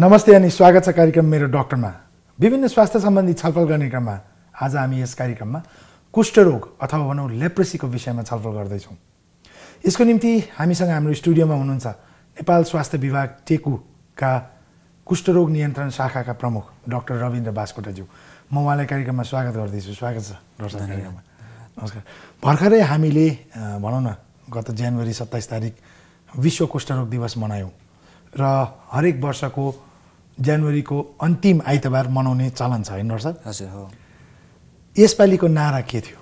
नमस्ते अनि स्वागत छ कार्यक्रम मेरो डक्टरमा विभिन्न स्वास्थ्य सम्बन्धी छलफल गर्ने क्रममा आज हामी यस कार्यक्रममा कुष्ठरोग अथवा भनौँ लेप्रेसीको विषयमा छलफल गर्दैछौँ यसको निम्ति हामीसँग हाम्रो स्टुडियोमा हुनुहुन्छ नेपाल स्वास्थ्य विभाग टेकुका कुष्ठरोग नियन्त्रण शाखाका प्रमुख डाक्टर रविन्द्र बास्कोटाज्यू म उहाँलाई कार्यक्रममा स्वागत गर्दैछु स्वागत छ डाक्टर कार्यक्रममा नमस्कार भर्खरै हामीले भनौँ न गत जनवरी सत्ताइस तारिक विश्व कुष्ठरोग दिवस मनायौँ र हरेक वर्षको जनवरीको अन्तिम आइतबार मनाउने चलन छ होइन सर हजुर हो यसपालिको नारा के थियो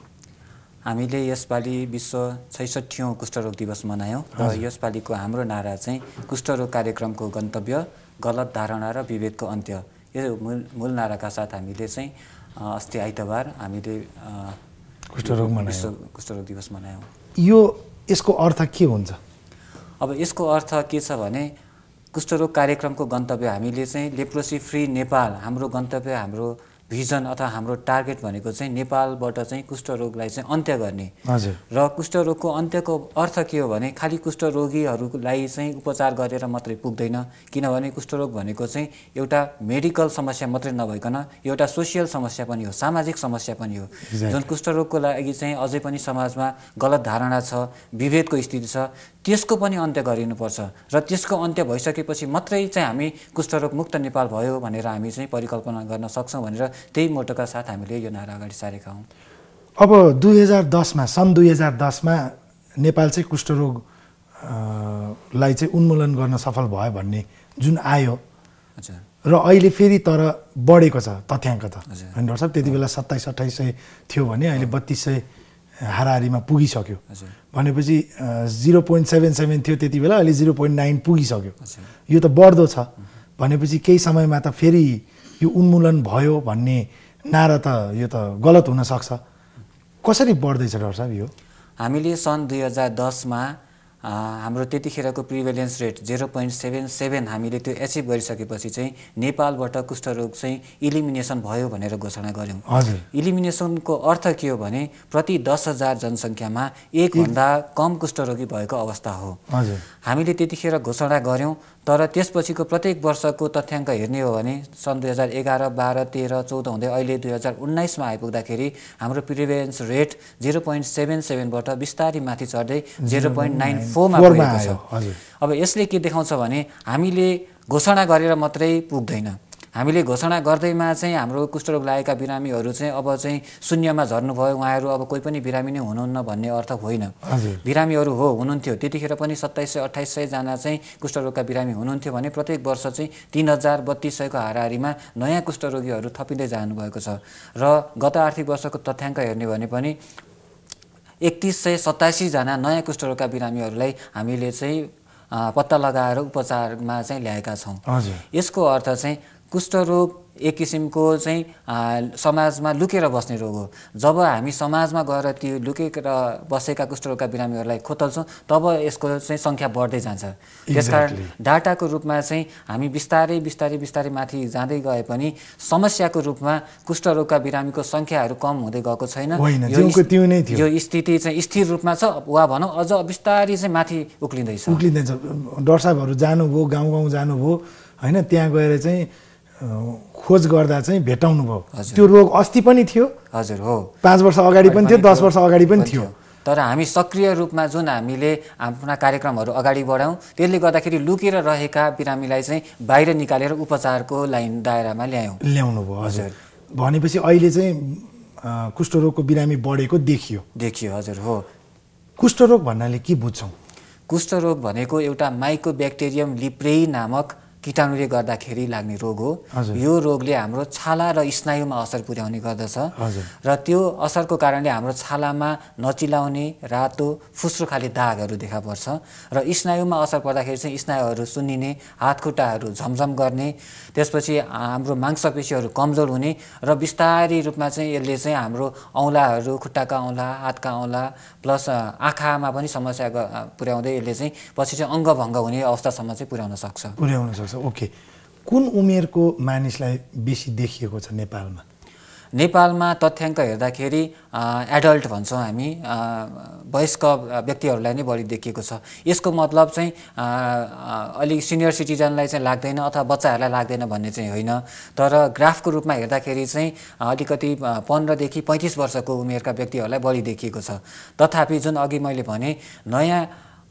हामीले यसपालि विश्व छैसठीौँ कुष्ठरोग दिवस मनायौँ र यसपालिको हाम्रो नारा चाहिँ कुष्ठरोग कार्यक्रमको गन्तव्य गलत धारणा र विभेदको अन्त्य यो मूल मूल नाराका साथ हामीले चाहिँ अस्ति आइतबार हामीले कुष्ठरोग विश्व कुष्ठरोग दिवस मनायौँ यो यसको अर्थ के हुन्छ अब यसको अर्थ के छ भने कुष्ठरोग कार्यक्रमको गन्तव्य हामीले चाहिँ लेप्रोसी फ्री नेपाल हाम्रो गन्तव्य हाम्रो भिजन अथवा हाम्रो टार्गेट भनेको चाहिँ नेपालबाट चाहिँ कुष्ठरोगलाई चाहिँ अन्त्य गर्ने हजुर र कुष्ठरोगको अन्त्यको अर्थ के हो भने खालि कुष्ठरोगीहरूलाई चाहिँ उपचार गरेर मात्रै पुग्दैन किनभने कुष्ठरोग भनेको चाहिँ एउटा मेडिकल समस्या मात्रै नभइकन एउटा सोसियल समस्या पनि हो सामाजिक समस्या पनि हो जुन कुष्ठरोगको लागि चाहिँ अझै पनि समाजमा गलत धारणा छ विभेदको स्थिति छ त्यसको पनि अन्त्य गरिनुपर्छ र त्यसको अन्त्य भइसकेपछि मात्रै चाहिँ हामी कुष्ठरोग मुक्त नेपाल भयो भनेर हामी चाहिँ परिकल्पना गर्न सक्छौँ भनेर त्यही मोटोका साथ हामीले यो नारा अगाडि सारेका हौँ अब दुई हजार दसमा सन् दुई हजार दसमा नेपाल चाहिँ कुष्ठरोग लाई चाहिँ उन्मूलन गर्न सफल भयो भन्ने जुन आयो र अहिले फेरि तर बढेको छ तथ्याङ्क त होइन डक्टर साहब त्यति बेला सत्ताइस अठाइस सय थियो भने अहिले बत्तिस सय हाराहारीमा पुगिसक्यो भनेपछि जिरो पोइन्ट सेभेन सेभेन थियो त्यति बेला अहिले जिरो पोइन्ट नाइन पुगिसक्यो यो त बढ्दो छ भनेपछि केही समयमा त फेरि यो उन्मूलन भयो भन्ने नारा त यो त गलत हुनसक्छ कसरी बढ्दैछ डक्टर साहब यो हामीले सन् दुई हजार दसमा हाम्रो त्यतिखेरको prevalence rate zero point seven seven हामीले त्यो एचिभ गरिसकेपछि चाहिँ नेपालबाट कुष्ठरोग चाहिँ इलिमिनेसन भयो भनेर घोषणा गऱ्यौँ हजुर इलिमिनेसनको अर्थ के हो भने प्रति दस हजार जनसङ्ख्यामा एकभन्दा कम कुष्ठरोगी भएको अवस्था हो हजुर हामीले त्यतिखेर घोषणा गऱ्यौँ तर त्यसपछिको प्रत्येक वर्षको तथ्याङ्क हेर्ने हो भने सन् दुई हजार एघार बाह्र तेह्र चौध हुँदै अहिले दुई हजार उन्नाइसमा आइपुग्दाखेरि हाम्रो prevalence rate zero point seven सेभेनबाट बिस्तारै माथि चढ्दै जिरो पोइन्ट नाइन फोरमा पुगेको छ अब यसले के देखाउँछ भने हामीले घोषणा गरेर मात्रै पुग्दैन हामीले घोषणा गर्दैमा चाहिँ हाम्रो कुष्ठरोग लागेका बिरामीहरू चाहिँ अब चाहिँ शून्यमा झर्नुभयो उहाँहरू अब कोही पनि बिरामी नै हुनुहुन्न भन्ने अर्थ होइन बिरामीहरू हो हुनुहुन्थ्यो त्यतिखेर पनि सत्ताइस सय अठाइस सयजना चाहिँ कुष्ठरोगका बिरामी हुनुहुन्थ्यो भने प्रत्येक वर्ष चाहिँ तिन हजार बत्तिस सयको हाराहारीमा नयाँ कुष्ठरोगीहरू थपिँदै जानुभएको छ र गत आर्थिक वर्षको तथ्याङ्क हेर्ने भने पनि एकतिस सय सतासीजना नयाँ कुष्ठरोगका बिरामीहरूलाई हामीले चाहिँ पत्ता लगाएर उपचारमा चाहिँ ल्याएका छौँ यसको अर्थ चाहिँ कुष्ठरोग एक किसिमको चाहिँ समाजमा लुकेर बस्ने रोग हो जब हामी समाजमा गएर त्यो लुकेर बसेका कुष्ठरोगका बिरामीहरूलाई खोतल्छौँ तब यसको चाहिँ सङ्ख्या बढ्दै जान्छ त्यसकारण कारण डाटाको रूपमा चाहिँ हामी बिस्तारै बिस्तारै बिस्तारै माथि जाँदै गए पनि समस्याको रूपमा कुष्ठरोगका बिरामीको सङ्ख्याहरू कम हुँदै गएको छैन यो स्थिति चाहिँ स्थिर रूपमा छ वा भनौँ अझ बिस्तारै चाहिँ माथि उक्लिँदैछ उक्लिँदैछ डक्टर साहबहरू जानुभयो गाउँ गाउँ जानुभयो होइन त्यहाँ गएर चाहिँ खोज गर्दा चाहिँ भेटाउनु भयो त्यो रोग अस्ति पनि थियो हजुर हो पाँच वर्ष अगाडि पनि थियो दस वर्ष अगाडि पनि थियो तर हामी सक्रिय रूपमा जुन हामीले आफ्ना कार्यक्रमहरू अगाडि बढाउँ त्यसले गर्दाखेरि लुकेर रहेका बिरामीलाई चाहिँ बाहिर निकालेर उपचारको लाइन दायरामा ल्यायौँ ल्याउनु भयो हजुर भनेपछि अहिले चाहिँ कुष्ठरोगको बिरामी बढेको देखियो देखियो हजुर हो कुष्ठरोग भन्नाले के बुझ्छौँ कुष्ठरोग भनेको एउटा माइको ब्याक्टेरियम लिप्रेई नामक किटाणुले गर्दाखेरि लाग्ने रोग हो यो रोगले हाम्रो छाला र स्नायुमा असर पुर्याउने गर्दछ र त्यो असरको कारणले हाम्रो छालामा नचिलाउने रातो फुस्रो खाले दागहरू देखा पर्छ र स्नायुमा असर पर्दाखेरि चाहिँ स्नायुहरू सुन्निने हातखुट्टाहरू झमझम गर्ने त्यसपछि हाम्रो मांसपेसीहरू कमजोर हुने र बिस्तारै रूपमा चाहिँ यसले चाहिँ हाम्रो औँलाहरू खुट्टाका औँला हातका औँला प्लस आँखामा पनि समस्या पुर्याउँदै यसले चाहिँ पछि चाहिँ अङ्गभङ्ग हुने अवस्थासम्म चाहिँ पुर्याउन सक्छ पुर्याउन सक्छ ओके कुन उमेरको मानिसलाई बेसी देखिएको छ नेपालमा नेपालमा तथ्याङ्क हेर्दाखेरि एडल्ट भन्छौँ हामी वयस्क व्यक्तिहरूलाई नै बढी देखिएको छ यसको मतलब चाहिँ अलिक सिनियर सिटिजनलाई चाहिँ लाग्दैन अथवा बच्चाहरूलाई लाग्दैन भन्ने चाहिँ होइन तर ग्राफको रूपमा हेर्दाखेरि चाहिँ अलिकति पन्ध्रदेखि पैँतिस वर्षको उमेरका व्यक्तिहरूलाई बढी देखिएको छ तथापि जुन अघि मैले भने नयाँ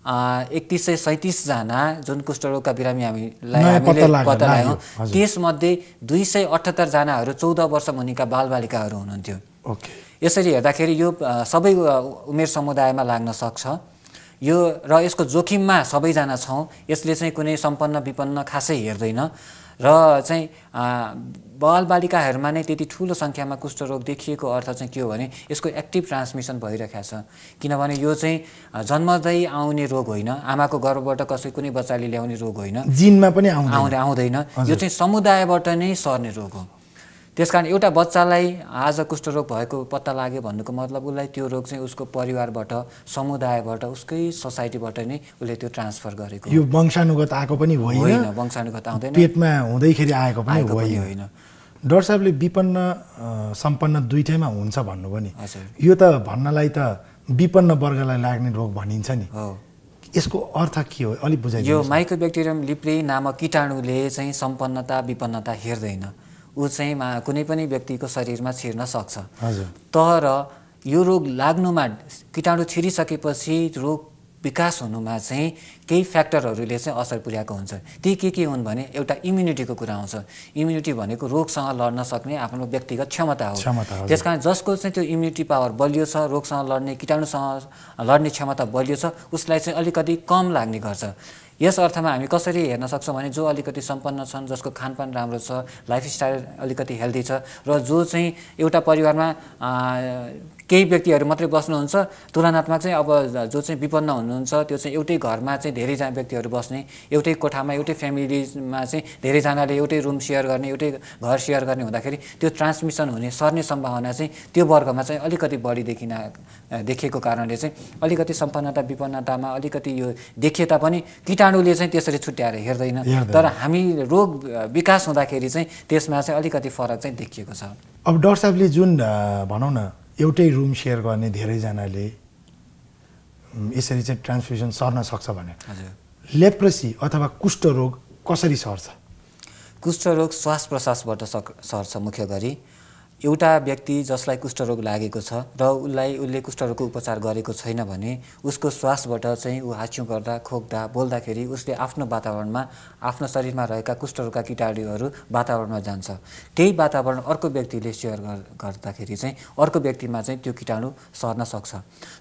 एकतिस सय सैँतिसजना जुन कुष्ठरोगका बिरामी हामीलाई हामीले पत्ता लगायौँ त्यसमध्ये दुई सय अठहत्तरजनाहरू चौध वर्ष मुनिका बालबालिकाहरू हुनुहुन्थ्यो यसरी हेर्दाखेरि यो सबै उमेर समुदायमा लाग्न सक्छ यो र यसको जोखिममा सबैजना छौँ यसले चाहिँ कुनै सम्पन्न विपन्न खासै हेर्दैन र चाहिँ बालबालिकाहरूमा नै त्यति ठुलो सङ्ख्यामा कुष्ठरोग देखिएको अर्थ चाहिँ के हो भने यसको एक्टिभ ट्रान्समिसन भइरहेको छ किनभने यो चाहिँ जन्मदै आउने रोग होइन आमाको गर्भबाट कसै कुनै बच्चाले ल्याउने रोग होइन जिनमा पनि आउँदैन यो चाहिँ समुदायबाट नै सर्ने रोग हो त्यस कारण एउटा बच्चालाई आज कुष्ठरोग भएको पत्ता लाग्यो भन्नुको मतलब उसलाई त्यो रोग चाहिँ उसको परिवारबाट समुदायबाट उसकै सोसाइटीबाट नै उसले त्यो ट्रान्सफर गरेको यो वंशानुगत आएको पनि होइन वंशानुगत आउँदैन पेटमा हुँदैखेरि आएको पनि होइन डक्टर साहबले विपन्न सम्पन्न दुइटैमा हुन्छ भन्नु पनि यो त भन्नलाई त विपन्न वर्गलाई लाग्ने रोग भनिन्छ नि यसको अर्थ के हो अलिक बुझाइ यो माइक्रोब्याक्टेरियम लिप्रे नामक किटाणुले चाहिँ सम्पन्नता विपन्नता हेर्दैन ऊ चाहिँ कुनै पनि व्यक्तिको शरीरमा छिर्न सक्छ तर यो रोग लाग्नुमा किटाणु छिरिसकेपछि रोग विकास हुनुमा चाहिँ केही फ्याक्टरहरूले चाहिँ असर पुर्याएको हुन्छ ती के के हुन् भने एउटा इम्युनिटीको कुरा आउँछ इम्युनिटी भनेको रोगसँग लड्न सक्ने आफ्नो व्यक्तिगत क्षमता हो त्यस कारण जसको चाहिँ त्यो इम्युनिटी पावर बलियो छ रोगसँग लड्ने किटाणुसँग लड्ने क्षमता बलियो छ उसलाई चाहिँ अलिकति कम लाग्ने गर्छ यस अर्थमा हामी कसरी हेर्न सक्छौँ भने जो अलिकति सम्पन्न छन् जसको खानपान राम्रो छ लाइफस्टाइल अलिकति हेल्दी छ र जो चाहिँ एउटा परिवारमा केही व्यक्तिहरू मात्रै बस्नुहुन्छ तुलनात्मक चाहिँ अब जो चाहिँ विपन्न हुनुहुन्छ त्यो चाहिँ एउटै घरमा चाहिँ धेरैजना व्यक्तिहरू बस्ने एउटै कोठामा एउटै फ्यामिलीमा चाहिँ धेरैजनाले एउटै रुम सेयर गर्ने एउटै घर सेयर गर्ने हुँदाखेरि त्यो ट्रान्समिसन हुने सर्ने सम्भावना चाहिँ त्यो वर्गमा चाहिँ अलिकति बढी देखिन देखिएको कारणले चाहिँ अलिकति सम्पन्नता विपन्नतामा अलिकति यो देखिए तापनि किटाणुले चाहिँ त्यसरी छुट्याएर हेर्दैन तर हामी रोग विकास हुँदाखेरि चाहिँ त्यसमा चाहिँ अलिकति फरक चाहिँ देखिएको छ अब डक्टर साहबले जुन भनौँ न एउटै रुम सेयर गर्ने धेरैजनाले यसरी चाहिँ ट्रान्सफ्युजन सर्न सक्छ भने लेप्रेसी अथवा कुष्ठरोग कसरी सर्छ कुष्ठरोग श्वास प्रश्वासबाट सर्छ मुख्य गरी एउटा व्यक्ति जसलाई कुष्ठरोग लागेको छ र उसलाई उसले कुष्ठरोगको उपचार गरेको छैन भने उसको श्वासबाट चाहिँ ऊ हाँच्यु गर्दा खोक्दा बोल्दाखेरि उसले आफ्नो वातावरणमा आफ्नो शरीरमा रहेका कुष्ठरोगका किटाणुहरू वातावरणमा जान्छ त्यही वातावरण अर्को व्यक्तिले सेयर गर्दाखेरि चाहिँ अर्को व्यक्तिमा चाहिँ त्यो किटाणु सर्न सक्छ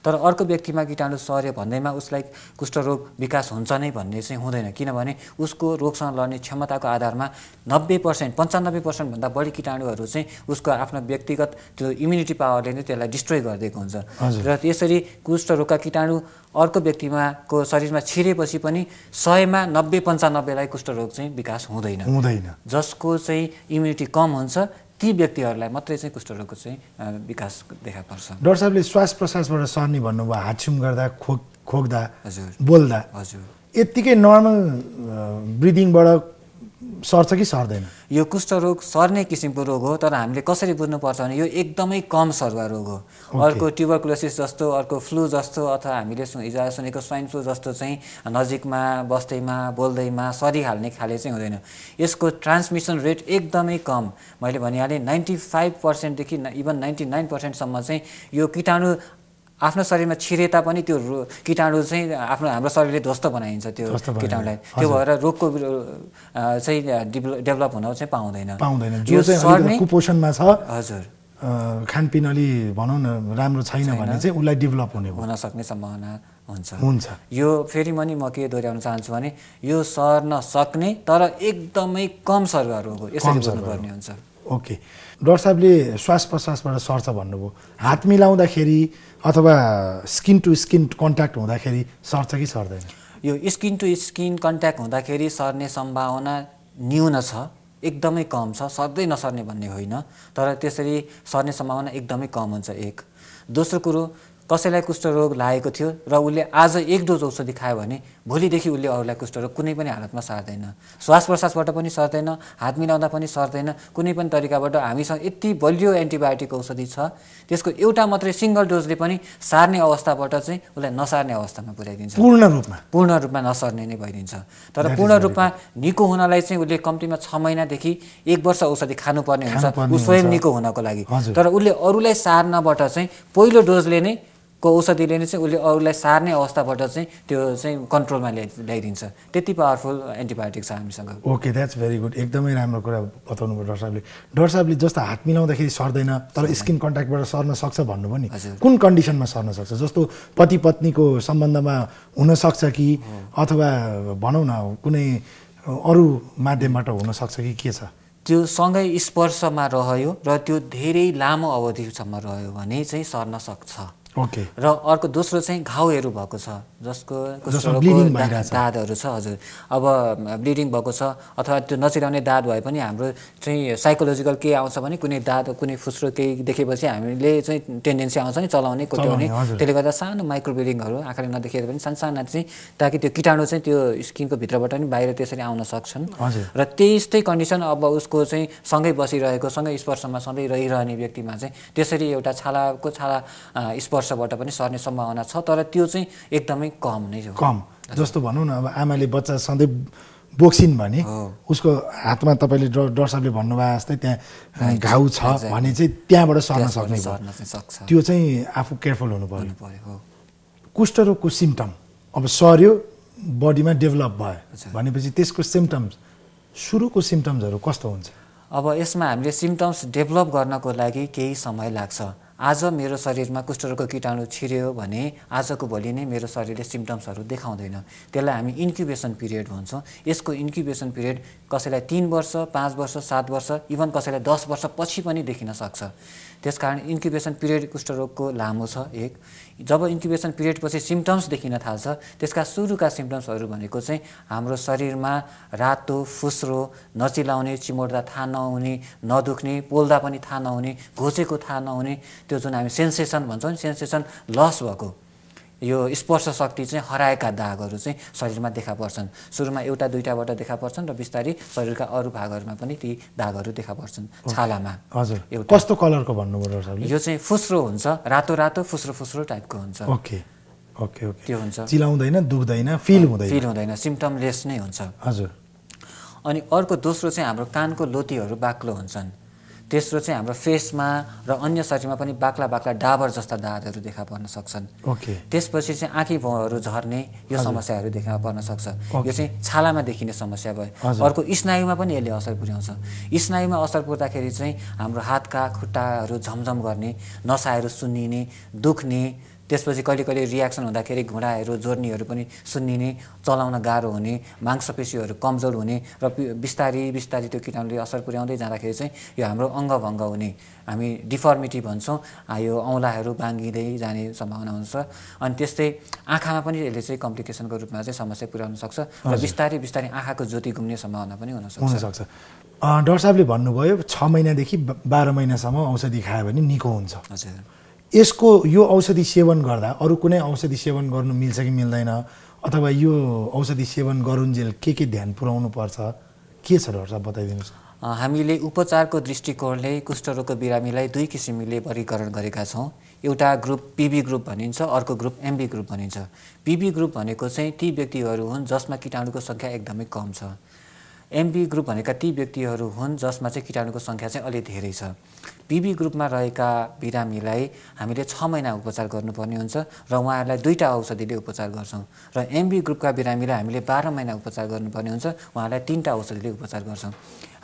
तर अर्को व्यक्तिमा किटाणु सर्यो भन्दैमा उसलाई कुष्ठरोग विकास हुन्छ नै भन्ने चाहिँ हुँदैन किनभने उसको रोगसँग लड्ने क्षमताको आधारमा नब्बे पर्सेन्ट पन्चानब्बे पर्सेन्टभन्दा बढी किटाणुहरू चाहिँ उसको आफ्ना व्यक्तिगत त्यो इम्युनिटी पावरले नै त्यसलाई डिस्ट्रोय गरिदिएको हुन्छ र यसरी कुष्ठ रोगका किटाणु अर्को व्यक्तिमा को शरीरमा छिरेपछि पनि सयमा नब्बे पन्चानब्बेलाई कुष्ठरोग चाहिँ विकास हुँदैन हुँदैन जसको चाहिँ इम्युनिटी कम हुन्छ ती व्यक्तिहरूलाई मात्रै चाहिँ कुष्ठरोगको चाहिँ विकास देखा पर्छ डक्टर साहबले श्वास प्रश्वासबाट सर्ने भन्नुभयो हाछिम गर्दा खोक खोक्दा हजुर बोल्दा हजुर यत्तिकै नर्मल ब्रिदिङबाट सर्छ कि सर्दैन यो कुष्ठरोग सर्ने किसिमको रोग हो तर हामीले कसरी बुझ्नुपर्छ भने यो एकदमै कम सर्वा रोग हो अर्को ट्युबरकुलोसिस जस्तो अर्को फ्लू जस्तो अथवा हामीले हिजो सुनेको स्वाइन फ्लू जस्तो चाहिँ नजिकमा बस्दैमा बोल्दैमा सरिहाल्ने खाले चाहिँ हुँदैन यसको ट्रान्समिसन रेट एकदमै कम मैले भनिहालेँ नाइन्टी फाइभ पर्सेन्टदेखि इभन नाइन्टी नाइन पर्सेन्टसम्म चाहिँ यो किटाणु आफ्नो शरीरमा छिरे तापनि त्यो किटाणु चाहिँ आफ्नो हाम्रो शरीरले ध्वस्त बनाइन्छ त्यो किटाणुलाई त्यो भएर रोगको चाहिँ डेभलप हुन चाहिँ पाउँदैन पाउँदैन जो चाहिँ कुपोषणमा छ हजुर खानपिन अलि भनौँ न राम्रो छैन भने चाहिँ उसलाई डेभलप हुने हुन सक्ने सम्भावना हुन्छ हुन्छ यो फेरि पनि म के दोहोऱ्याउन चाहन्छु भने यो सर्न सक्ने तर एकदमै कम सर्गा हो यसरी बुझ्नुपर्ने हुन्छ ओके डक्टर साहबले श्वास प्रश्वासबाट सर्छ भन्नुभयो हात मिलाउँदाखेरि अथवा स्किन टु स्किन कन्ट्याक्ट हुँदाखेरि सर्छ कि सर्दैन यो स्किन टु स्किन कन्ट्याक्ट हुँदाखेरि सर्ने सम्भावना न्यून छ एकदमै कम छ सर्दै नसर्ने भन्ने होइन तर त्यसरी सर्ने सम्भावना एकदमै कम हुन्छ एक दोस्रो कुरो कसैलाई कुष्ठरोग लागेको थियो र उसले आज एक डोज औषधि खायो भने भोलिदेखि उसले अरूलाई कुष्ठरोग कुनै पनि हालतमा सार्दैन श्वास प्रश्वासबाट पनि सर्दैन हात मिलाउँदा पनि सर्दैन कुनै पनि तरिकाबाट हामीसँग यति बलियो एन्टिबायोटिक औषधि छ त्यसको एउटा मात्रै सिङ्गल डोजले पनि सार्ने अवस्थाबाट चाहिँ उसलाई नसार्ने अवस्थामा पुर्याइदिन्छ पूर्ण रूपमा पूर्ण रूपमा नसर्ने नै भइदिन्छ तर पूर्ण रूपमा निको हुनलाई चाहिँ उसले कम्तीमा छ महिनादेखि एक वर्ष औषधि खानुपर्ने हुन्छ ऊ स्वयं निको हुनको लागि तर उसले अरूलाई सार्नबाट चाहिँ पहिलो डोजले नै को औषधिले नै चाहिँ उसले अरूलाई सार्ने अवस्थाबाट चाहिँ त्यो चाहिँ कन्ट्रोलमा ल्याइ ल्याइदिन्छ त्यति पावरफुल एन्टिबायोटिक छ हामीसँग ओके द्याट्स भेरी गुड एकदमै राम्रो कुरा बताउनु भयो डक्टर साहबले डक्टर साहबले जस्तो हात मिलाउँदाखेरि सर्दैन तर स्किन कन्ट्याक्टबाट सर्न सक्छ भन्नु पनि कुन कन्डिसनमा सर्न सक्छ जस्तो पति पत्नीको सम्बन्धमा हुनसक्छ कि अथवा भनौँ न कुनै अरू माध्यमबाट हुनसक्छ कि के छ त्यो सँगै स्पर्शमा रह्यो र त्यो धेरै लामो अवधिसम्म रह्यो भने चाहिँ सर्न सक्छ र अर्को दोस्रो चाहिँ घाउहरू भएको छ जसको दाँतहरू छ हजुर अब ब्लिडिङ भएको छ अथवा त्यो नचिराउने दाँत भए पनि हाम्रो चाहिँ साइकोलोजिकल के आउँछ भने कुनै दाँत कुनै फुस्रो केही देखेपछि हामीले चाहिँ टेन्डेन्सी आउँछ नि चलाउने कोट्याउने त्यसले गर्दा सानो माइक्रो ब्लिडिङहरू आँखाले नदेखेर पनि सानो साना चाहिँ ताकि त्यो किटाणु चाहिँ त्यो स्किनको भित्रबाट पनि बाहिर त्यसरी आउन सक्छन् र त्यस्तै कन्डिसन अब उसको चाहिँ सँगै बसिरहेको सँगै स्पर्शमा सधैँ रहिरहने व्यक्तिमा चाहिँ त्यसरी एउटा छालाको छाला स्पर्श वर्षबाट पनि सर्ने सम्भावना छ तर त्यो चाहिँ एकदमै कम नै हो कम जस्तो भनौँ न अब आमाले बच्चा सधैँ बोक्सिन् भने उसको हातमा तपाईँले डक्टर साहबले भन्नुभयो जस्तै त्यहाँ घाउ छ भने चाहिँ त्यहाँबाट सर्न सक्ने त्यो चाहिँ आफू केयरफुल हुनु पर्यो कुष्ठरोगको सिम्टम अब सर्यो बडीमा डेभलप भयो भनेपछि त्यसको सिम्टम्स सुरुको सिम्टम्सहरू कस्तो हुन्छ अब यसमा हामीले सिम्टम्स डेभलप गर्नको लागि केही समय लाग्छ आज मेरो शरीरमा कुष्ठरोगको किटाणु छिर्यो भने आजको भोलि नै मेरो शरीरले सिम्टम्सहरू देखाउँदैन त्यसलाई हामी इन्क्युबेसन पिरियड भन्छौँ यसको इन्क्युबेसन पिरियड कसैलाई तिन वर्ष पाँच वर्ष सात वर्ष इभन कसैलाई दस वर्षपछि पनि देखिन सक्छ त्यस कारण इन्क्युबेसन पिरियड कुष्ठरोगको लामो छ एक जब इन्क्युबेसन पिरियडपछि सिम्टम्स देखिन थाल्छ त्यसका सुरुका सिम्टम्सहरू भनेको चाहिँ हाम्रो शरीरमा रातो फुस्रो नचिलाउने चिमोट्दा थाहा नहुने नदुख्ने पोल्दा पनि थाहा नहुने घोचेको थाहा नहुने त्यो जुन हामी सेन्सेसन भन्छौँ नि सेन्सेसन लस भएको यो स्पर्श शक्ति चाहिँ हराएका दागहरू चाहिँ शरीरमा देखा पर्छन् सुरुमा एउटा दुइटाबाट देखा पर्छन् र बिस्तारै शरीरका अरू भागहरूमा पनि ती दागहरू देखा पर्छन् छालामा हजुर एउटा कस्तो कलरको भन्नुभयो यो चाहिँ फुस्रो हुन्छ रातो रातो फुस्रो फुस्रो टाइपको हुन्छ ओके ओके ओके त्यो हुन्छ चिलाउँदैन दुख्दैन फिल हुँदैन फिल हुँदैन सिम्टमलेस नै हुन्छ हजुर अनि अर्को दोस्रो चाहिँ हाम्रो कानको लोतीहरू बाक्लो हुन्छन् तेस्रो चाहिँ हाम्रो फेसमा र अन्य शरीरमा पनि बाक्ला बाक्ला डाबर जस्ता दाँतहरू देखा पर्न सक्छन् okay. त्यसपछि चाहिँ आँखी भाउहरू झर्ने यो समस्याहरू देखा पर्न सक्छ यो चाहिँ छालामा देखिने समस्या भयो अर्को स्नायुमा पनि यसले असर पुर्याउँछ स्नायुमा असर पुर्दाखेरि चाहिँ हाम्रो हातका खुट्टाहरू झमझम गर्ने नसाहरू सुन्निने दुख्ने त्यसपछि कहिले कहिले रियाक्सन हुँदाखेरि घुँडाहरू जोर्नीहरू पनि सुन्निने चलाउन गाह्रो हुने मांसपेशीहरू कमजोर हुने र बिस्तारी बिस्तारी त्यो किटाणुले असर पुर्याउँदै जाँदाखेरि चाहिँ यो हाम्रो अङ्गभङ्ग हुने हामी डिफर्मिटी भन्छौँ यो औँलाहरू बाँगिँदै जाने सम्भावना हुन्छ अनि त्यस्तै आँखामा पनि यसले चाहिँ कम्प्लिकेसनको रूपमा चाहिँ समस्या पुर्याउन सक्छ र बिस्तारै बिस्तारै आँखाको ज्योति घुम्ने सम्भावना पनि हुनसक्छ हुनसक्छ डक्टर साहबले भन्नुभयो छ महिनादेखि बाह्र महिनासम्म औषधि खायो भने निको हुन्छ हजुर यसको यो औषधि सेवन गर्दा अरू कुनै औषधि सेवन गर्नु मिल्छ कि मिल्दैन अथवा यो औषधि सेवन गरुन्जेल के के ध्यान पुऱ्याउनु पर्छ के छ डक्टर बताइदिनुहोस् हामीले उपचारको दृष्टिकोणले कुष्ठरोगको बिरामीलाई दुई किसिमले वर्गीकरण गरेका छौँ एउटा ग्रुप पिबी ग्रुप भनिन्छ अर्को ग्रुप एमबी ग्रुप भनिन्छ पिबी ग्रुप भनेको चाहिँ ती व्यक्तिहरू हुन् जसमा किटाणुको सङ्ख्या एकदमै कम छ एमबी ग्रुप भनेका ती व्यक्तिहरू हुन् जसमा चाहिँ किटाणुको सङ्ख्या चाहिँ अलि धेरै छ बिबी ग्रुपमा रहेका बिरामीलाई हामीले छ महिना उपचार गर्नुपर्ने हुन्छ र उहाँहरूलाई दुईवटा औषधिले उपचार गर्छौँ र एमबी ग्रुपका बिरामीलाई हामीले बाह्र महिना उपचार गर्नुपर्ने हुन्छ उहाँहरूलाई तिनवटा औषधिले उपचार गर्छौँ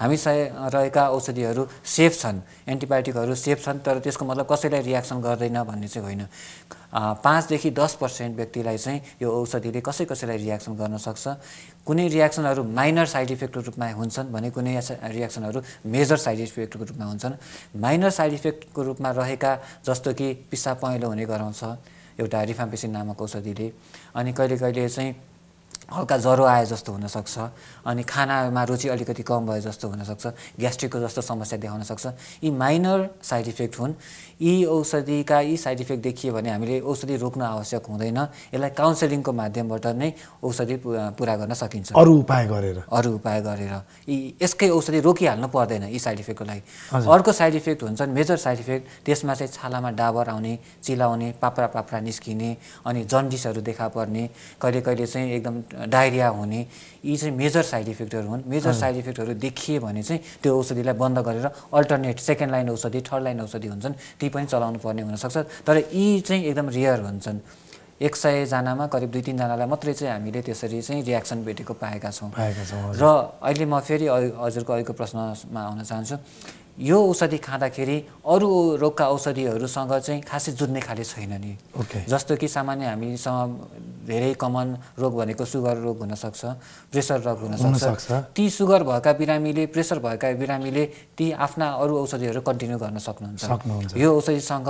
हामी सय रहेका औषधिहरू सेफ छन् एन्टिबायोटिकहरू सेफ छन् तर त्यसको मतलब कसैलाई रियाक्सन गर्दैन भन्ने चाहिँ होइन पाँचदेखि दस पर्सेन्ट व्यक्तिलाई चाहिँ यो औषधिले कसै कसैलाई रियाक्सन गर्न सक्छ कुनै रियाक्सनहरू माइनर साइड इफेक्टको रूपमा हुन्छन् भने कुनै रियाक्सनहरू मेजर साइड इफेक्टको रूपमा हुन्छन् माइनर साइड इफेक्टको रूपमा रहेका जस्तो कि पिसाब पहेँलो हुने गराउँछ एउटा रिफाम्पेसिन नामक औषधिले अनि कहिले कहिले चाहिँ हल्का ज्वरो आए जस्तो हुनसक्छ अनि खानामा रुचि अलिकति कम भयो जस्तो हुनसक्छ ग्यास्ट्रिकको जस्तो समस्या देखाउन सक्छ यी माइनर साइड इफेक्ट हुन् यी औषधिका यी साइड इफेक्ट देखियो भने हामीले औषधि रोक्न आवश्यक हुँदैन यसलाई काउन्सिलिङको माध्यमबाट नै औषधि पुरा गर्न सकिन्छ अरू उपाय गरेर अरू उपाय गरेर यी यसकै औषधि रोकिहाल्नु पर्दैन यी साइड इफेक्टको लागि अर्को साइड इफेक्ट हुन्छन् मेजर साइड इफेक्ट त्यसमा चाहिँ छालामा डाबर आउने चिलाउने पाप्रा पाप्रा निस्किने अनि जन्डिसहरू देखा पर्ने कहिले कहिले चाहिँ एकदम डायरिया हुने यी चाहिँ मेजर साइड इफेक्टहरू हुन् मेजर साइड इफेक्टहरू देखिए भने चाहिँ त्यो औषधिलाई बन्द गरेर अल्टरनेट सेकेन्ड लाइन औषधि थर्ड लाइन औषधि हुन्छन् ती पनि चलाउनु पर्ने हुनसक्छ तर यी चाहिँ एकदम रियर हुन्छन् एक सयजनामा करिब दुई तिनजनालाई मात्रै चाहिँ हामीले त्यसरी चाहिँ रियाक्सन भेटेको पाएका छौँ र अहिले म फेरि हजुरको अहिलेको प्रश्नमा आउन चाहन्छु यो औषधि खाँदाखेरि अरू रोगका औषधिहरूसँग चाहिँ खासै जुत्ने खाले छैन नि okay. जस्तो कि सामान्य हामीसँग धेरै कमन रोग भनेको सुगर रोग हुनसक्छ प्रेसर रोग हुनसक्छ ती सुगर भएका बिरामीले प्रेसर भएका बिरामीले ती आफ्ना अरू औषधिहरू कन्टिन्यू गर्न सक्नुहुन्छ यो औषधिसँग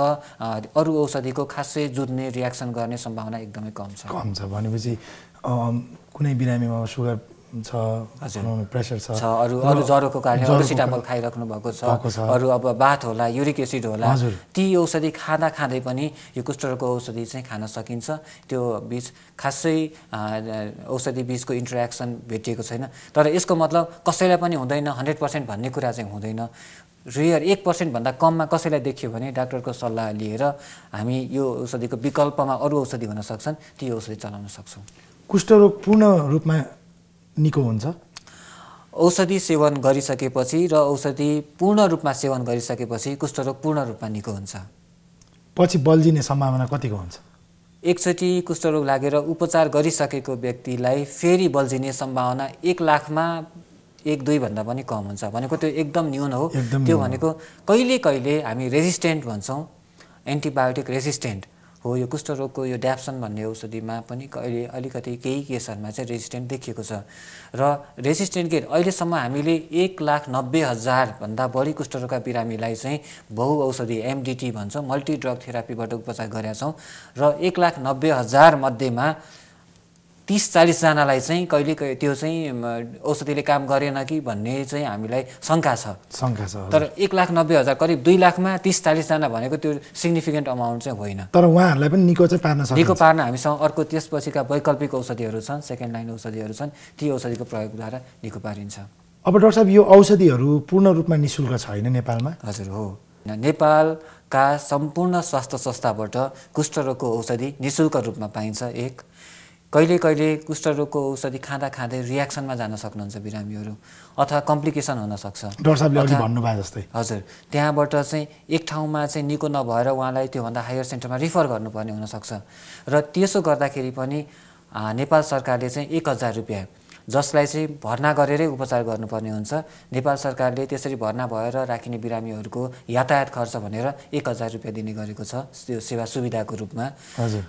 अरू औषधिको खासै जुत्ने रियाक्सन गर्ने सम्भावना एकदमै कम छ कम छ भनेपछि कुनै बिरामीमा सुगर छ प्रेसर छ अरू अरू ज्वरोको कारणले अरू सिटामोल खाइराख्नु भएको छ अरू अब बात होला युरिक एसिड होला ती औषधि खाँदा खाँदै पनि यो कुष्ठरोगको औषधि चाहिँ खान सकिन्छ त्यो बिच खासै औषधि बिचको इन्टरेक्सन भेटिएको छैन तर यसको मतलब कसैलाई पनि हुँदैन हन्ड्रेड पर्सेन्ट भन्ने कुरा चाहिँ हुँदैन रियर एक पर्सेन्टभन्दा कममा कसैलाई देखियो भने डाक्टरको सल्लाह लिएर हामी यो औषधिको विकल्पमा अरू औषधि हुन सक्छन् ती औषधि चलाउन सक्छौँ कुष्ठरोग पूर्ण रूपमा निको हुन्छ औषधि सेवन गरिसकेपछि र औषधि पूर्ण रूपमा सेवन गरिसकेपछि कुष्ठरोग पूर्ण रूपमा निको हुन्छ पछि बल्झिने सम्भावना कतिको हुन्छ एकचोटि कुष्ठरोग लागेर उपचार गरिसकेको व्यक्तिलाई फेरि बल्झिने सम्भावना एक लाखमा एक दुईभन्दा पनि कम हुन्छ भनेको त्यो एकदम न्यून हो त्यो भनेको कहिले कहिले हामी रेजिस्टेन्ट भन्छौँ एन्टिबायोटिक रेजिस्टेन्ट हो यो कुष्ठरोगको यो ड्याप्सन भन्ने औषधिमा पनि अहिले अलिकति केही केसहरूमा चाहिँ रेजिस्टेन्ट देखिएको छ र रेजिस्टेन्ट के अहिलेसम्म हामीले एक लाख नब्बे हजारभन्दा बढी कुष्ठरोगका बिरामीलाई चाहिँ बहुऔषधि एमडिटी भन्छ मल्टिड्रग थेरापीबाट उपचार गरेका छौँ र एक लाख नब्बे हजारमध्येमा तिस चालिसजनालाई चाहिँ कहिले त्यो चाहिँ औषधिले काम गरेन कि भन्ने चाहिँ हामीलाई शङ्का छ शङ्का छ तर एक लाख नब्बे हजार करिब दुई लाखमा तिस चालिसजना भनेको त्यो सिग्निफिकेन्ट अमाउन्ट चाहिँ होइन तर उहाँहरूलाई पनि निको चाहिँ पार्न निको पार्न हामीसँग अर्को त्यसपछिका वैकल्पिक औषधिहरू छन् सेकेन्ड लाइन औषधिहरू छन् ती औषधिको प्रयोगद्वारा निको पारिन्छ अब डक्टर साहब यो औषधिहरू पूर्ण रूपमा निशुल्क छैन नेपालमा हजुर हो नेपालका सम्पूर्ण स्वास्थ्य संस्थाबाट कुष्ठरोगको औषधि निशुल्क रूपमा पाइन्छ एक कहिले कहिले कुष्ठरोगको औषधि खाँदा खाँदै रियाक्सनमा जान सक्नुहुन्छ बिरामीहरू अथवा कम्प्लिकेसन हुनसक्छ जस्तै हजुर त्यहाँबाट चाहिँ एक ठाउँमा चाहिँ निको नभएर उहाँलाई त्योभन्दा हायर सेन्टरमा रिफर गर्नुपर्ने हुनसक्छ र त्यसो गर्दाखेरि पनि नेपाल सरकारले चाहिँ एक हजार रुपियाँ जसलाई चाहिँ भर्ना गरेरै उपचार गर्नुपर्ने हुन्छ नेपाल सरकारले त्यसरी भर्ना भएर राखिने बिरामीहरूको यातायात खर्च भनेर एक हजार रुपियाँ दिने गरेको छ त्यो सेवा सुविधाको रूपमा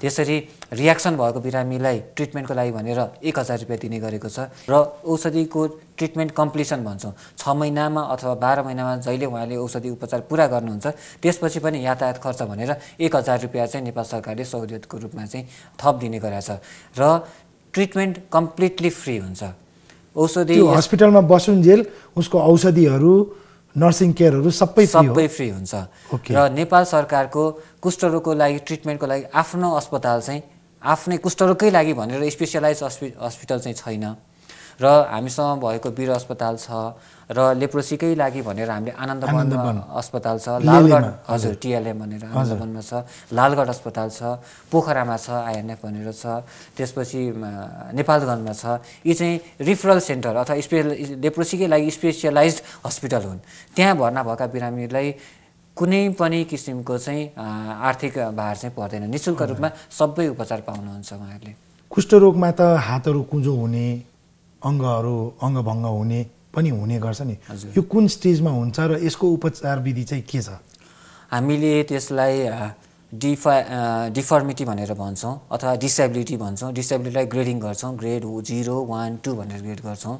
त्यसरी रियाक्सन भएको बिरामीलाई ट्रिटमेन्टको लागि भनेर एक हजार रुपियाँ दिने गरेको छ र औषधिको ट्रिटमेन्ट कम्प्लिसन भन्छौँ छ महिनामा अथवा बाह्र महिनामा जहिले उहाँले औषधि उपचार पुरा गर्नुहुन्छ त्यसपछि पनि यातायात खर्च भनेर एक हजार रुपियाँ चाहिँ नेपाल सरकारले सहुलियतको रूपमा चाहिँ थप दिने गरेछ र ट्रिटमेन्ट कम्प्लिटली फ्री हुन्छ औषधि हस्पिटलमा बसुन्जेल उसको औषधिहरू नर्सिङ केयरहरू सबै सबै फ्री हुन्छ र नेपाल सरकारको कुष्ठरोगको लागि ट्रिटमेन्टको लागि आफ्नो अस्पताल चाहिँ आफ्नै कुष्ठरोगकै लागि भनेर स्पेसलाइज हस्पि हस्पिटल चाहिँ छैन र हामीसँग भएको वीर अस्पताल छ र लेप्रोसीकै लागि भनेर हामीले आनन्दवन अस्पताल छ लालगढ हजुर टिएलएम भनेर आनन्दवनमा छ लालगढ अस्पताल छ पोखरामा छ आइएनएफ भनेर छ त्यसपछि नेपालगञ्जमा छ यी चाहिँ रिफरल सेन्टर अथवा स्पे लेप्रोसीकै लागि स्पेसियलाइज हस्पिटल हुन् त्यहाँ भर्ना भएका बिरामीलाई कुनै पनि किसिमको चाहिँ आर्थिक भार चाहिँ पर्दैन नि शुल्क रूपमा सबै उपचार पाउनुहुन्छ उहाँहरूले कुष्ठरोगमा त हातहरू कुँजो हुने अङ्गहरू अङ्गभङ्ग हुने पनि हुने गर्छ नि यो कुन स्टेजमा हुन्छ र यसको उपचार विधि चाहिँ के छ हामीले त्यसलाई डिफा डिफर्मिटी भनेर भन्छौँ अथवा डिसेबिलिटी भन्छौँ डिसेबिलिटीलाई ग्रेडिङ गर्छौँ ग्रेड जिरो वान टू भनेर ग्रेड गर्छौँ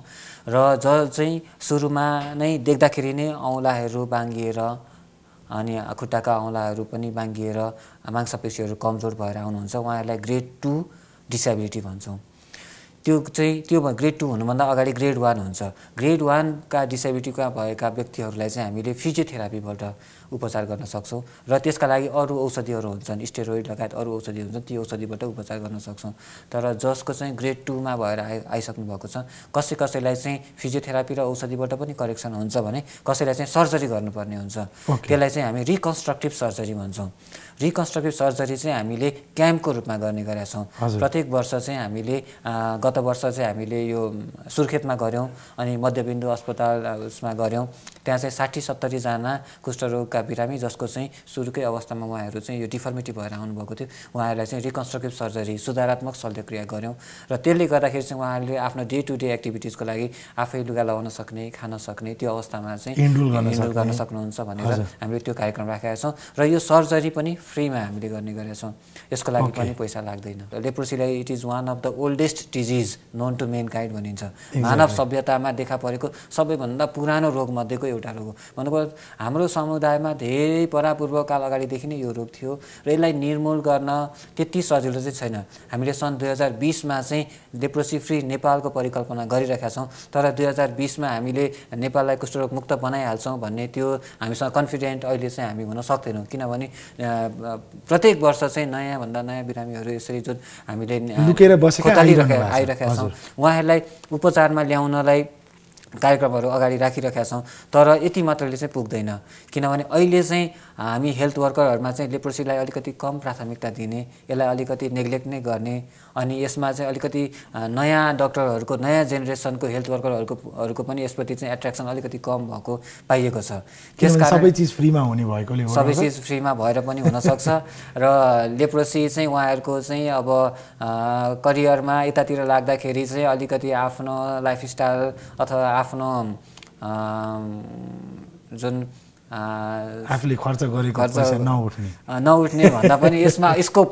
र ज चाहिँ सुरुमा नै देख्दाखेरि नै औँलाहरू बाँगिएर अनि खुट्टाका औँलाहरू पनि बाँगिएर मांसपेसीहरू कमजोर भएर आउनुहुन्छ उहाँहरूलाई ग्रेड टू डिसेबिलिटी भन्छौँ त्यो चाहिँ त्यो ग्रेड टू हुनुभन्दा अगाडि ग्रेड वान हुन्छ ग्रेड वानका डिसेबिलिटीका भएका व्यक्तिहरूलाई चाहिँ हामीले फिजियोथेरापीबाट उपचार गर्न सक्छौँ र त्यसका लागि अरू औषधिहरू हुन्छन् स्टेरोइड लगायत अरू औषधि हुन्छन् ती औषधिबाट उपचार गर्न सक्छौँ तर जसको चाहिँ ग्रेड टूमा भएर आइ आइसक्नु भएको छ कसै कसैलाई चाहिँ फिजियोथेरापी र औषधिबाट पनि करेक्सन हुन्छ भने कसैलाई चाहिँ सर्जरी गर्नुपर्ने हुन्छ त्यसलाई चाहिँ हामी रिकन्स्ट्रक्टिभ सर्जरी भन्छौँ रिकन्स्ट्रक्टिभ सर्जरी चाहिँ हामीले क्याम्पको रूपमा गर्ने गरेका छौँ प्रत्येक वर्ष चाहिँ हामीले गत वर्ष चाहिँ हामीले यो सुर्खेतमा गऱ्यौँ अनि मध्यबिन्दु अस्पताल उसमा गऱ्यौँ त्यहाँ चाहिँ साठी सत्तरीजना कुष्ठरोगका बिरामी जसको चाहिँ सुरुकै अवस्थामा उहाँहरू चाहिँ यो डिफर्मिटी भएर आउनुभएको थियो उहाँहरूलाई चाहिँ रिकन्स्ट्रक्टिभ सर्जरी सुधारात्मक शल्यक्रिया गऱ्यौँ र त्यसले गर्दाखेरि चाहिँ उहाँहरूले आफ्नो डे टु डे एक्टिभिटिजको लागि आफै लुगा लगाउन सक्ने खान सक्ने त्यो अवस्थामा चाहिँ इन्डुल गर्न सक्नुहुन्छ भनेर हामीले त्यो कार्यक्रम राखेका छौँ र यो सर्जरी पनि फ्रीमा हामीले गर्ने गरेका छौँ यसको लागि पनि पैसा लाग्दैन लेप्रोसीलाई it is one of the oldest disease disease known to mankind भनिन्छ मानव सभ्यतामा देखा परेको सबैभन्दा पुरानो रोगमध्येको एउटा रोग हो भन्नुपर्दा हाम्रो समुदायमा धेरै परापूर्वकाल अगाडिदेखि नै यो रोग थियो र यसलाई निर्मूल गर्न त्यति सजिलो चाहिँ छैन हामीले सन् दुई हजार बिसमा चाहिँ डेप्रोसी फ्री नेपालको परिकल्पना गरिरहेका छौँ तर दुई हजार बिसमा हामीले नेपाललाई रोग मुक्त बनाइहाल्छौँ भन्ने त्यो हामीसँग कन्फिडेन्ट अहिले चाहिँ हामी हुन सक्दैनौँ किनभने प्रत्येक वर्ष चाहिँ नयाँभन्दा नयाँ बिरामीहरू यसरी जुन हामीले आइरहेका गरिरहेका छौँ उहाँहरूलाई उपचारमा ल्याउनलाई कार्यक्रमहरू अगाडि राखिरहेका छौँ तर यति मात्रले चाहिँ पुग्दैन किनभने अहिले चाहिँ हामी हेल्थ वर्करहरूमा चाहिँ लेप्रोसीलाई अलिकति कम प्राथमिकता दिने यसलाई अलिकति नेग्लेक्ट नै गर्ने अनि यसमा चाहिँ अलिकति नयाँ डक्टरहरूको नयाँ जेनेरेसनको हेल्थ वर्करहरूको पनि यसप्रति चाहिँ एट्र्याक्सन अलिकति कम भएको पाइएको छ त्यस कारण सबै चिज फ्रीमा हुने भएकोले सबै चिज फ्रीमा भएर पनि हुनसक्छ र लेप्रोसी चाहिँ उहाँहरूको चाहिँ अब करियरमा यतातिर लाग्दाखेरि चाहिँ अलिकति आफ्नो लाइफस्टाइल अथवा आफ्नो जुन आफूले खर्च गरेको नउठ्ने नउठ्ने भन्दा पनि यसमा स्कोप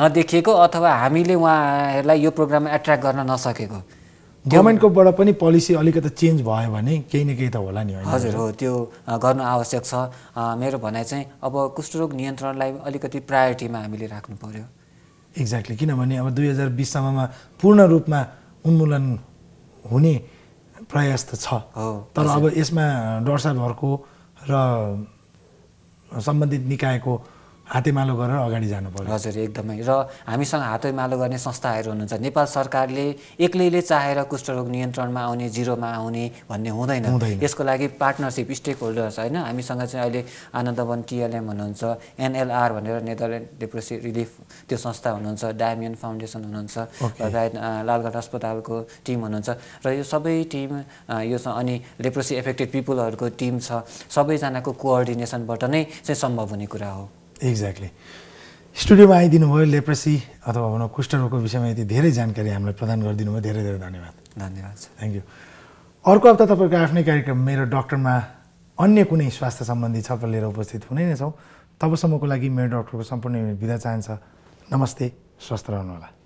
नदेखिएको अथवा हामीले उहाँहरूलाई यो प्रोग्राममा एट्र्याक्ट गर्न नसकेको गभर्मेन्टकोबाट पनि पोलिसी अलिकति चेन्ज भयो भने केही न केही त होला नि हजुर हो त्यो गर्नु आवश्यक छ मेरो भनाइ चाहिँ अब कुष्ठरोग नियन्त्रणलाई अलिकति प्रायोरिटीमा हामीले राख्नु पऱ्यो एक्ज्याक्टली किनभने अब दुई हजार बिससम्ममा पूर्ण रूपमा उन्मूलन हुने प्रयास त छ तर अब यसमा डर साहबहरूको र सम्बन्धित निकायको हातेमालो गरेर अगाडि जानु पर्यो हजुर एकदमै र हामीसँग हातेमालो गर्ने संस्थाहरू हुनुहुन्छ नेपाल सरकारले एक्लैले चाहेर कुष्ठरोग नियन्त्रणमा आउने जिरोमा आउने भन्ने हुँदैन यसको लागि पार्टनरसिप स्टेक होल्डर्स होइन हामीसँग चाहिँ अहिले आनन्दवन टिएलएम हुनुहुन्छ एनएलआर भनेर नेदरल्यान्ड डेप्रेसी रिलिफ त्यो संस्था हुनुहुन्छ डायमियन फाउन्डेसन हुनुहुन्छ लगायत लालघाट अस्पतालको टिम हुनुहुन्छ र यो सबै टिम यो अनि लेप्रोसी एफेक्टेड पिपुलहरूको टिम छ सबैजनाको कोअर्डिनेसनबाट नै चाहिँ सम्भव हुने कुरा हो एक्ज्याक्टली स्टुडियोमा आइदिनु भयो लेप्रेसी अथवा भनौँ कुष्ठरोगको विषयमा यति धेरै जानकारी हामीलाई प्रदान गरिदिनु भयो धेरै धेरै धन्यवाद धन्यवाद थ्याङ्क यू अर्को हप्ता तपाईँको आफ्नै कार्यक्रम मेरो डक्टरमा अन्य कुनै स्वास्थ्य सम्बन्धी छलफल लिएर उपस्थित हुने नै छौँ तबसम्मको लागि मेरो डक्टरको सम्पूर्ण विदा चाहन्छ नमस्ते स्वस्थ रहनुहोला